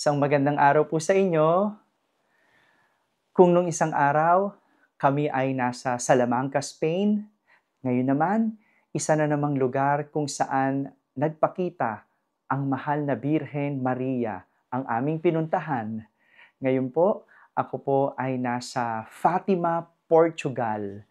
Isang magandang araw po sa inyo. Kung nung isang araw, kami ay nasa Salamanca, Spain, ngayon naman, isa na namang lugar kung saan nagpakita ang mahal na Birhen Maria, ang aming pinuntahan. Ngayon po, ako po ay nasa Fatima, Portugal.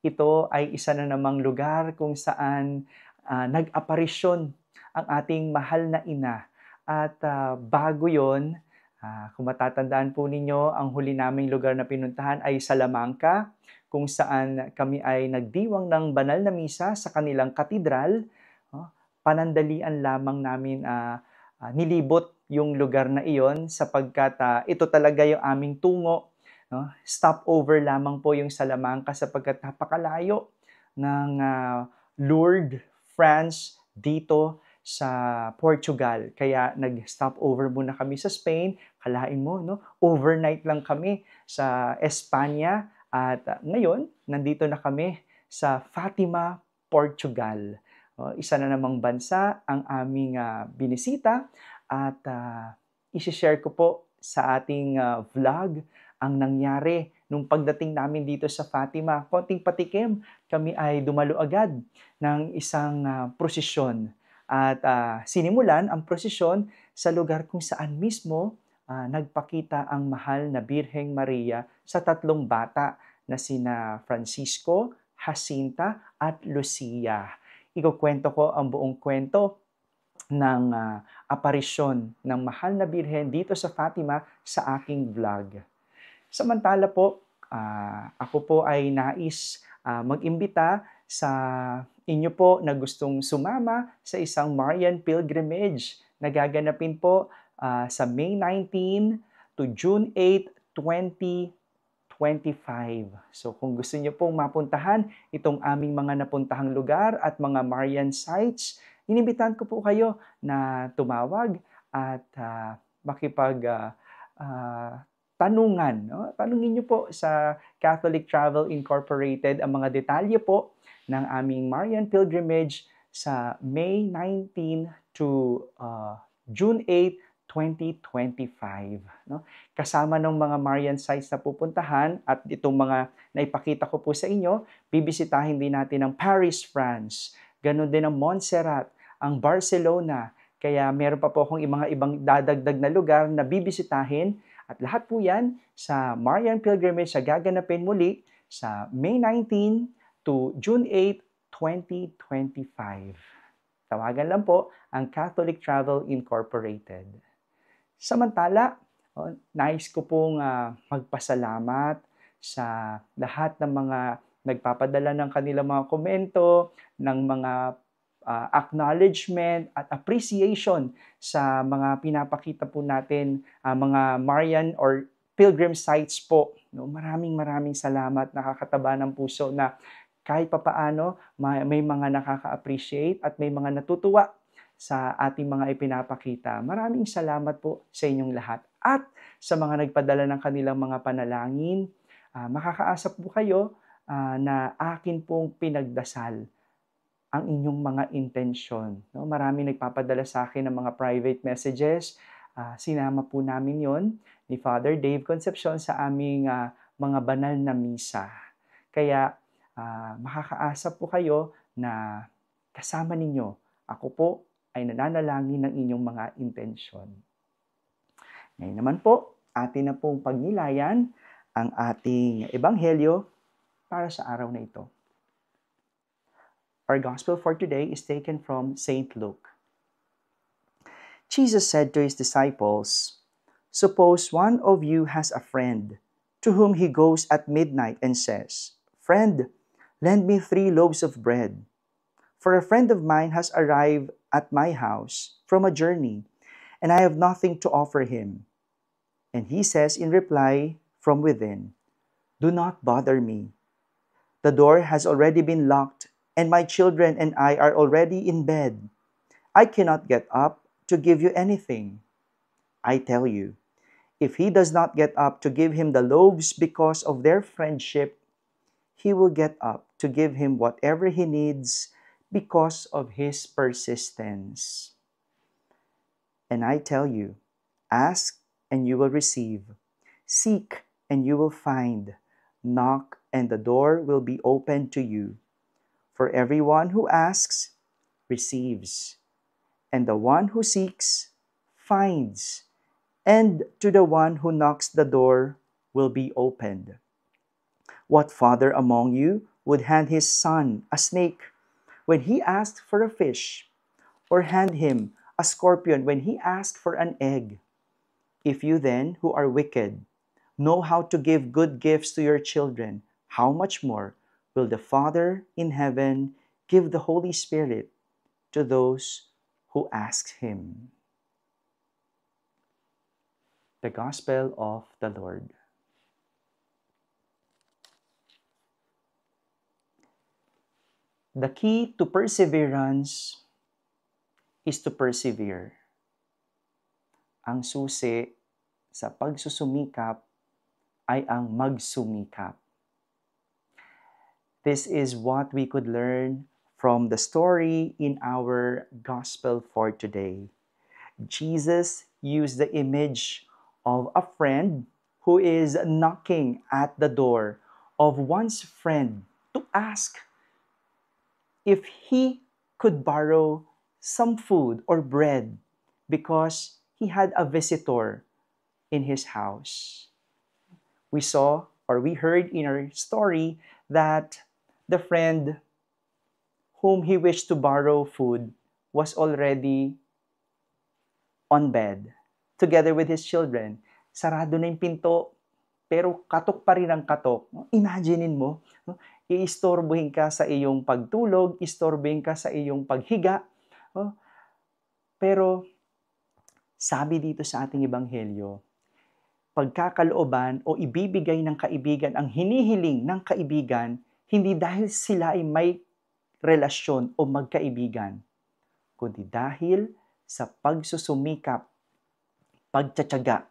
Ito ay isa na namang lugar kung saan uh, nag-aparisyon ang ating mahal na ina at uh, bago yon, uh, ah, kung matatandaan po ninyo, ang huli naming lugar na pinuntahan ay Salamanca, kung saan kami ay nagdiwang ng banal na misa sa kanilang katedral. Uh, panandalian lamang namin uh, uh, nilibot yung lugar na iyon sapagkat uh, ito talaga yung aming tungo. No? Stopover lamang po yung Salamanca sapagkat napakalayo ng uh, Lourdes, France dito sa Portugal. Kaya nag-stopover muna kami sa Spain. Kalain mo, no? Overnight lang kami sa Espanya. At uh, ngayon, nandito na kami sa Fatima, Portugal. Uh, isa na namang bansa ang aming uh, binisita at uh, isishare ko po sa ating uh, vlog ang nangyari nung pagdating namin dito sa Fatima. Konting patikim, kami ay dumalo agad ng isang uh, prosesyon at uh, sinimulan ang prosesyon sa lugar kung saan mismo uh, nagpakita ang mahal na Birheng Maria sa tatlong bata na sina Francisco, Jacinta at Lucia. Ikukwento ko ang buong kwento ng uh, aparisyon ng mahal na Birhen dito sa Fatima sa aking vlog. Samantala po, uh, ako po ay nais uh, mag-imbita sa inyo po na gustong sumama sa isang Marian Pilgrimage na gaganapin po uh, sa May 19 to June 8, 2025. So kung gusto niyo pong mapuntahan itong aming mga napuntahang lugar at mga Marian sites, inimbitahan ko po kayo na tumawag at uh, makipag uh, uh, tanungan. No? Tanungin niyo po sa Catholic Travel Incorporated ang mga detalye po ng aming Marian Pilgrimage sa May 19 to uh, June 8, 2025. No? Kasama ng mga Marian sites na pupuntahan at itong mga naipakita ko po sa inyo, bibisitahin din natin ang Paris, France. ganun din ang Montserrat, ang Barcelona. Kaya meron pa po akong mga ibang dadagdag na lugar na bibisitahin at lahat po yan sa Marian Pilgrimage sa gaganapin muli sa May 19 to June 8, 2025. Tawagan lang po ang Catholic Travel Incorporated. Samantala, oh, nais ko pong uh, magpasalamat sa lahat ng mga nagpapadala ng kanilang mga komento, ng mga uh, acknowledgement at appreciation sa mga pinapakita po natin uh, mga Marian or pilgrim sites po. No, maraming maraming salamat. Nakakataba ng puso na kahit papaano may, may mga nakaka-appreciate at may mga natutuwa sa ating mga ipinapakita. Maraming salamat po sa inyong lahat at sa mga nagpadala ng kanilang mga panalangin. Uh, makakaasa po kayo uh, na akin pong pinagdasal ang inyong mga intensyon. No? Marami nagpapadala sa akin ng mga private messages. Uh, sinama po namin yon ni Father Dave Concepcion sa aming uh, mga banal na misa. Kaya uh, makakaasa po kayo na kasama ninyo. Ako po ay nananalangin ng inyong mga intensyon. Ngayon naman po, atin na pong pagnilayan ang ating ebanghelyo para sa araw na ito. Our gospel for today is taken from St. Luke. Jesus said to his disciples, Suppose one of you has a friend to whom he goes at midnight and says, Friend, lend me three loaves of bread, for a friend of mine has arrived at my house from a journey, and I have nothing to offer him. And he says in reply from within, Do not bother me. The door has already been locked and my children and I are already in bed. I cannot get up to give you anything. I tell you, if he does not get up to give him the loaves because of their friendship, he will get up to give him whatever he needs because of his persistence. And I tell you, ask and you will receive, seek and you will find, knock and the door will be opened to you. For everyone who asks receives, and the one who seeks finds, and to the one who knocks the door will be opened. What father among you would hand his son a snake when he asked for a fish, or hand him a scorpion when he asked for an egg? If you then, who are wicked, know how to give good gifts to your children, how much more will the Father in heaven give the Holy Spirit to those who ask Him. The Gospel of the Lord. The key to perseverance is to persevere. Ang susi sa pagsusumikap ay ang magsumikap. This is what we could learn from the story in our gospel for today. Jesus used the image of a friend who is knocking at the door of one's friend to ask if he could borrow some food or bread because he had a visitor in his house. We saw or we heard in our story that the friend whom he wished to borrow food was already on bed together with his children. Sarado na yung pinto, pero katok pa rin ang katok. Imaginin mo, iistorbohin ka sa iyong pagtulog, istorbohin ka sa iyong paghiga. Pero sabi dito sa ating ebanghelyo, pagkakalooban o ibibigay ng kaibigan ang hinihiling ng kaibigan hindi dahil sila ay may relasyon o magkaibigan, kundi dahil sa pagsusumikap, pagtsatsaga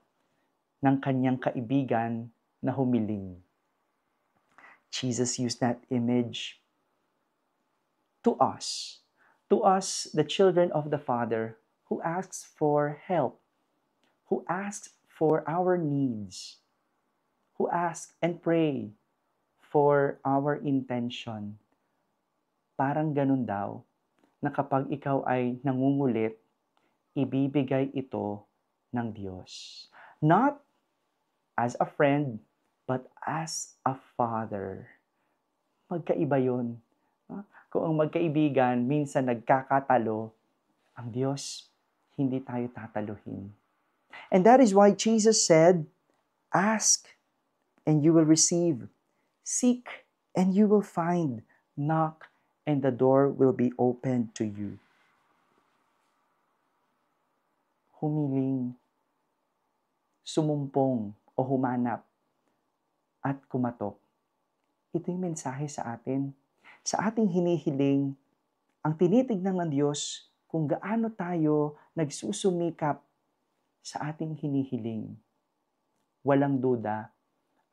ng kanyang kaibigan na humiling. Jesus used that image to us, to us, the children of the Father, who asks for help, who asks for our needs, who asks and prays for our intention. Parang ganun daw na kapag ikaw ay nangungulit, ibibigay ito ng Diyos. Not as a friend, but as a father. Magkaiba yun. Ah, kung ang magkaibigan, minsan nagkakatalo, ang Diyos, hindi tayo tataluhin. And that is why Jesus said, Ask and you will receive. Seek and you will find. Knock and the door will be opened to you. Humiling, sumumpong o humanap at kumatok. Ito yung mensahe sa atin. Sa ating hinihiling, ang tinitignan ng Diyos kung gaano tayo nagsusumikap sa ating hinihiling. Walang duda,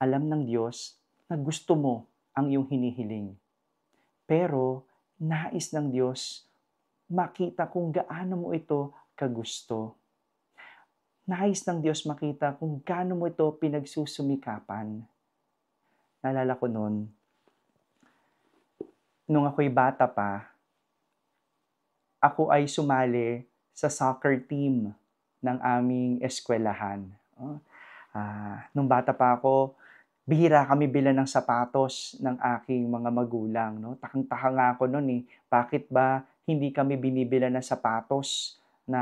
alam ng Diyos na gusto mo ang iyong hinihiling. Pero nais ng Diyos makita kung gaano mo ito kagusto. Nais ng Diyos makita kung gaano mo ito pinagsusumikapan. Nalala ko noon, nung ako'y bata pa, ako ay sumali sa soccer team ng aming eskwelahan. Uh, nung bata pa ako, bihira kami bilan ng sapatos ng aking mga magulang. No? Takang-taka nga ako noon eh. Bakit ba hindi kami binibila ng sapatos na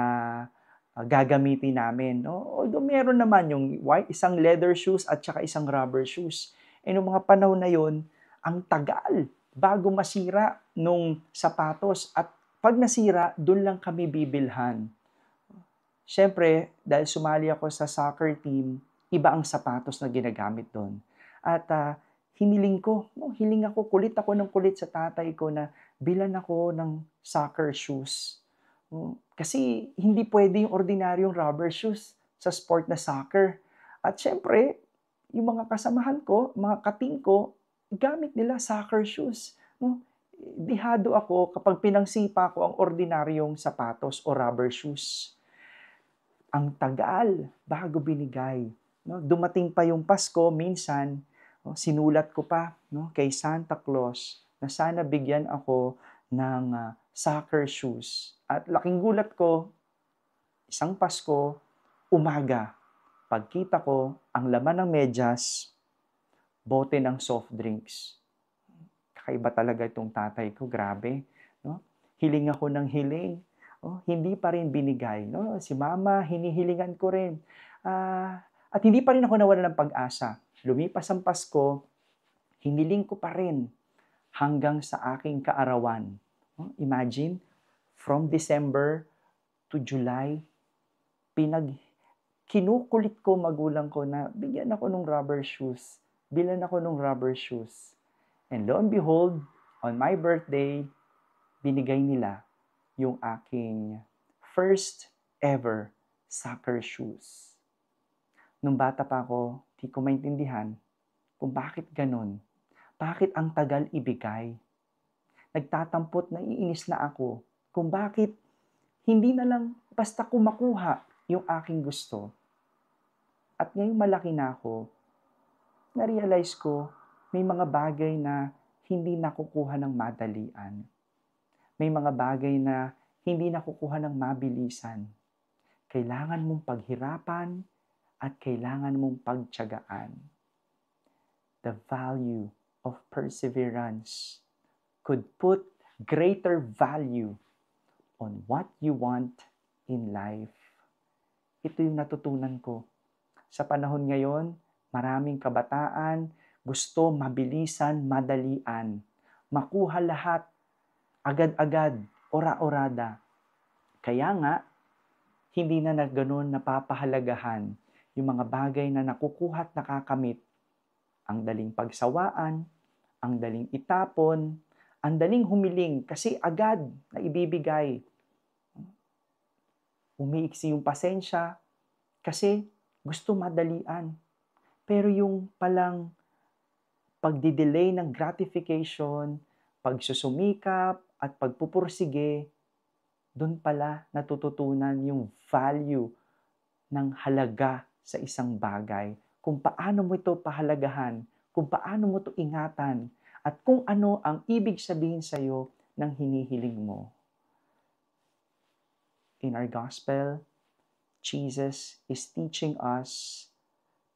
ah, gagamitin namin? No? Although meron naman yung white, isang leather shoes at saka isang rubber shoes. Eh noong mga panahon na yon, ang tagal bago masira nung sapatos at pag nasira, doon lang kami bibilhan. Siyempre, dahil sumali ako sa soccer team, iba ang sapatos na ginagamit doon. At uh, hiniling ko, no, hiling ako, kulit ako ng kulit sa tatay ko na bilan ako ng soccer shoes. Hmm, kasi hindi pwede yung ordinaryong rubber shoes sa sport na soccer. At syempre, yung mga kasamahan ko, mga kating ko, gamit nila soccer shoes. No? Dihado ako kapag pinangsipa ko ang ordinaryong sapatos o rubber shoes. Ang tagal bago binigay. No? Dumating pa yung Pasko, minsan Oh, sinulat ko pa no, kay Santa Claus na sana bigyan ako ng uh, soccer shoes. At laking gulat ko, isang Pasko, umaga, pagkita ko, ang laman ng medyas, bote ng soft drinks. Kakaiba talaga itong tatay ko, grabe. No? Hiling ako ng hiling. Oh, hindi pa rin binigay. No? Si mama, hinihilingan ko rin. Uh, at hindi pa rin ako nawala ng pag-asa Lumipas ang Pasko, hiniling ko pa rin hanggang sa aking kaarawan. Oh, imagine, from December to July, pinag kinukulit ko magulang ko na bigyan ako ng rubber shoes. Bilan ako ng rubber shoes. And lo and behold, on my birthday, binigay nila yung aking first ever soccer shoes. Nung bata pa ako, Di ko maintindihan kung bakit ganon. Bakit ang tagal ibigay? Nagtatampot, naiinis na ako kung bakit hindi na lang basta kumakuha yung aking gusto. At ngayong malaki na ako, na-realize ko may mga bagay na hindi nakukuha ng madalian. May mga bagay na hindi nakukuha ng mabilisan. Kailangan mong paghirapan, at kailangan mong pagtyagaan. The value of perseverance could put greater value on what you want in life. Ito yung natutunan ko. Sa panahon ngayon, maraming kabataan gusto mabilisan, madalian, makuha lahat agad-agad, ora-orada. Kaya nga, hindi na na napapahalagahan yung mga bagay na nakukuha at nakakamit. Ang daling pagsawaan, ang daling itapon, ang daling humiling kasi agad na ibibigay. Umiiksi yung pasensya kasi gusto madalian. Pero yung palang pagdidelay ng gratification, pagsusumikap, at pagpupursige, doon pala natututunan yung value ng halaga sa isang bagay, kung paano mo ito pahalagahan, kung paano mo ito ingatan, at kung ano ang ibig sabihin sa iyo ng hinihiling mo. In our gospel, Jesus is teaching us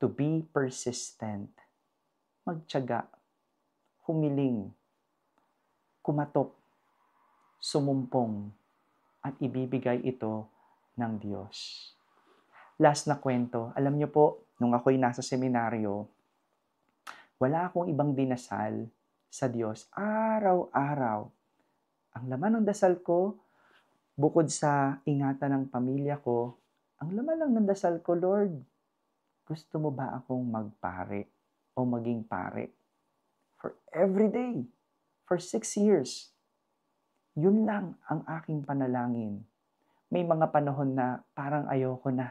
to be persistent. Magtiyaga, humiling, kumatok, sumumpong, at ibibigay ito ng Diyos last na kwento, alam niyo po, nung ako'y nasa seminaryo, wala akong ibang dinasal sa Diyos araw-araw. Ang laman ng dasal ko, bukod sa ingatan ng pamilya ko, ang laman lang ng dasal ko, Lord, gusto mo ba akong magpare o maging pare? For every day, for six years, yun lang ang aking panalangin. May mga panahon na parang ayoko na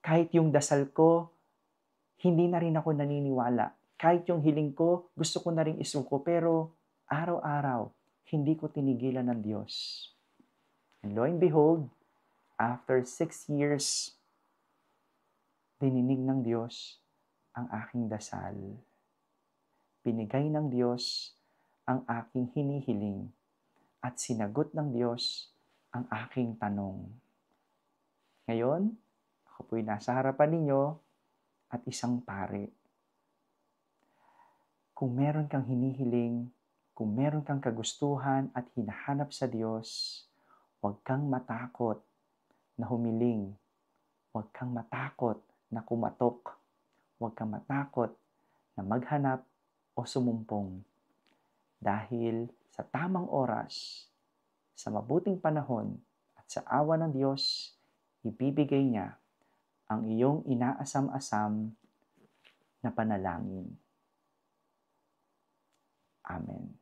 kahit yung dasal ko, hindi na rin ako naniniwala. Kahit yung hiling ko, gusto ko na rin isuko. Pero araw-araw, hindi ko tinigilan ng Diyos. And lo and behold, after six years, dininig ng Diyos ang aking dasal. Pinigay ng Diyos ang aking hinihiling at sinagot ng Diyos ang aking tanong. Ngayon, ako po'y nasa harapan ninyo at isang pare. Kung meron kang hinihiling, kung meron kang kagustuhan at hinahanap sa Diyos, huwag kang matakot na humiling. Huwag kang matakot na kumatok. Huwag kang matakot na maghanap o sumumpong. Dahil sa tamang oras, sa mabuting panahon at sa awa ng Diyos, ibibigay niya ang iyong inaasam-asam na panalangin. Amen.